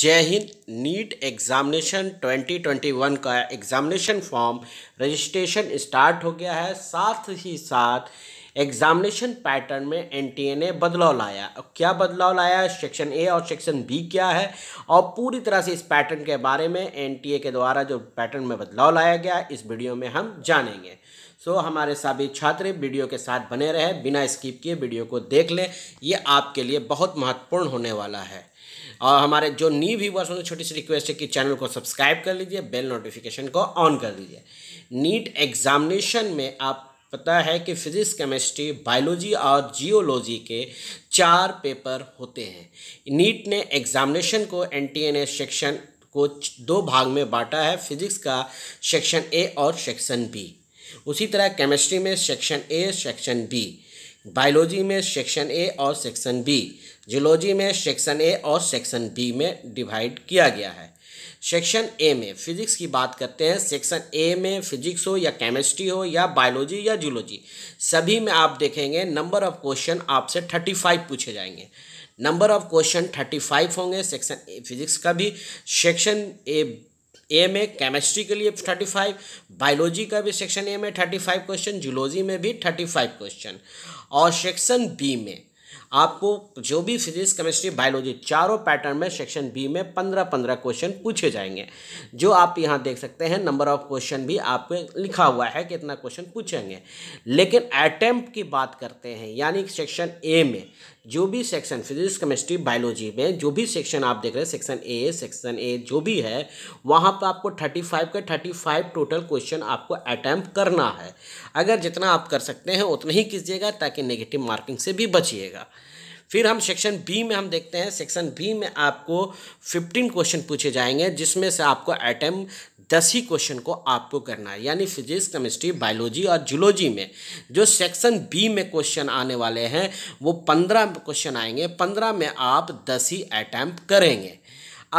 जय Hind NEET examination 2021 का examination form registration start हो गया है साथ ही साथ एग्जामिनेशन पैटर्न में एन ने बदलाव लाया क्या बदलाव लाया सेक्शन ए और सेक्शन बी क्या है और पूरी तरह से इस पैटर्न के बारे में एन के द्वारा जो पैटर्न में बदलाव लाया गया इस वीडियो में हम जानेंगे सो so, हमारे सभी छात्र वीडियो के साथ बने रहे बिना स्किप किए वीडियो को देख लें ये आपके लिए बहुत महत्वपूर्ण होने वाला है और हमारे जो न्यू व्यूवर्स होंगे छोटी सी रिक्वेस्ट है कि चैनल को सब्सक्राइब कर लीजिए बेल नोटिफिकेशन को ऑन कर लीजिए नीट एग्जामिनेशन में आप पता है कि फिज़िक्स केमिस्ट्री बायोलॉजी और जियोलॉजी के चार पेपर होते हैं नीट ने एग्जामिनेशन को एन टी सेक्शन को दो भाग में बांटा है फिज़िक्स का सेक्शन ए और सेक्शन बी उसी तरह केमिस्ट्री में section A section B biology में सेक्शन ए और सेक्शन बी जियोलॉजी में सेक्शन ए और सेक्शन बी में डिवाइड किया गया है सेक्शन ए में फिजिक्स की बात करते हैं सेक्शन ए में फिजिक्स हो या केमिस्ट्री हो या बायोलॉजी या जूलॉजी सभी में आप देखेंगे नंबर ऑफ क्वेश्चन आपसे थर्टी फाइव पूछे जाएंगे number of question thirty five होंगे सेक्शन ए फिजिक्स का भी सेक्शन ए ए में केमिस्ट्री के लिए थर्टी फाइव बायोलॉजी का भी सेक्शन ए में थर्टी फाइव क्वेश्चन जूलॉजी में भी थर्टी फाइव क्वेश्चन और सेक्शन बी में आपको जो भी फिजिक्स केमिस्ट्री बायोलॉजी चारों पैटर्न में सेक्शन बी में पंद्रह पंद्रह क्वेश्चन पूछे जाएंगे जो आप यहाँ देख सकते हैं नंबर ऑफ क्वेश्चन भी आप लिखा हुआ है कि इतना क्वेश्चन पूछेंगे लेकिन अटैम्प्ट की बात करते हैं यानी सेक्शन ए में जो भी सेक्शन फिजिक्स केमिस्ट्री बायोलॉजी में जो भी सेक्शन आप देख रहे हैं सेक्शन ए सेक्शन ए जो भी है वहाँ पर आपको थर्टी फाइव का थर्टी फाइव टोटल क्वेश्चन आपको अटैम्प्ट करना है अगर जितना आप कर सकते हैं उतना ही कीजिएगा ताकि नेगेटिव मार्किंग से भी बचिएगा फिर हम सेक्शन बी में हम देखते हैं सेक्शन बी में आपको फिफ्टीन क्वेश्चन पूछे जाएंगे जिसमें से आपको आइटम दस ही क्वेश्चन को आपको करना है यानी फिजिक्स केमिस्ट्री बायोलॉजी और जूलॉजी में जो सेक्शन बी में क्वेश्चन आने वाले हैं वो पंद्रह क्वेश्चन आएंगे पंद्रह में आप दस ही अटैम्प करेंगे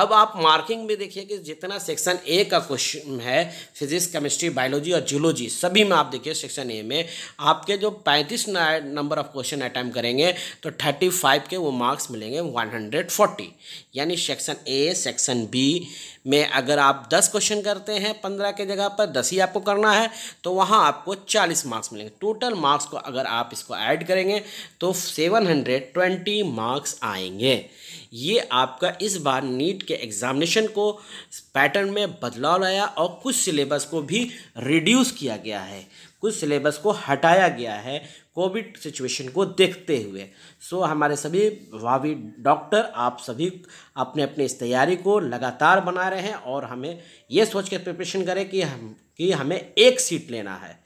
अब आप मार्किंग में देखिए कि जितना सेक्शन ए का क्वेश्चन है फिजिक्स केमिस्ट्री बायोलॉजी और जूलॉजी सभी में आप देखिए सेक्शन ए में आपके जो पैंतीस नंबर ऑफ क्वेश्चन अटैम्प करेंगे तो थर्टी फाइव के वो मार्क्स मिलेंगे वन हंड्रेड फोर्टी यानी सेक्शन ए सेक्शन बी में अगर आप दस क्वेश्चन करते हैं पंद्रह के जगह पर दस ही आपको करना है तो वहाँ आपको चालीस मार्क्स मिलेंगे टोटल मार्क्स को अगर आप इसको ऐड करेंगे तो सेवन हंड्रेड ट्वेंटी मार्क्स आएंगे ये आपका इस बार नीट के एग्ज़ामिनेशन को पैटर्न में बदलाव लाया और कुछ सिलेबस को भी रिड्यूस किया गया है कुछ सिलेबस को हटाया गया है कोविड सिचुएशन को देखते हुए सो so, हमारे सभी भावी डॉक्टर आप सभी अपने अपने इस तैयारी को लगातार बना रहे हैं और हमें ये सोच कर प्रिपरेशन करें कि हम कि हमें एक सीट लेना है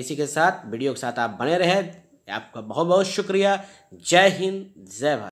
इसी के साथ वीडियो के साथ आप बने रहें आपका बहुत बहुत शुक्रिया जय हिंद जय भारत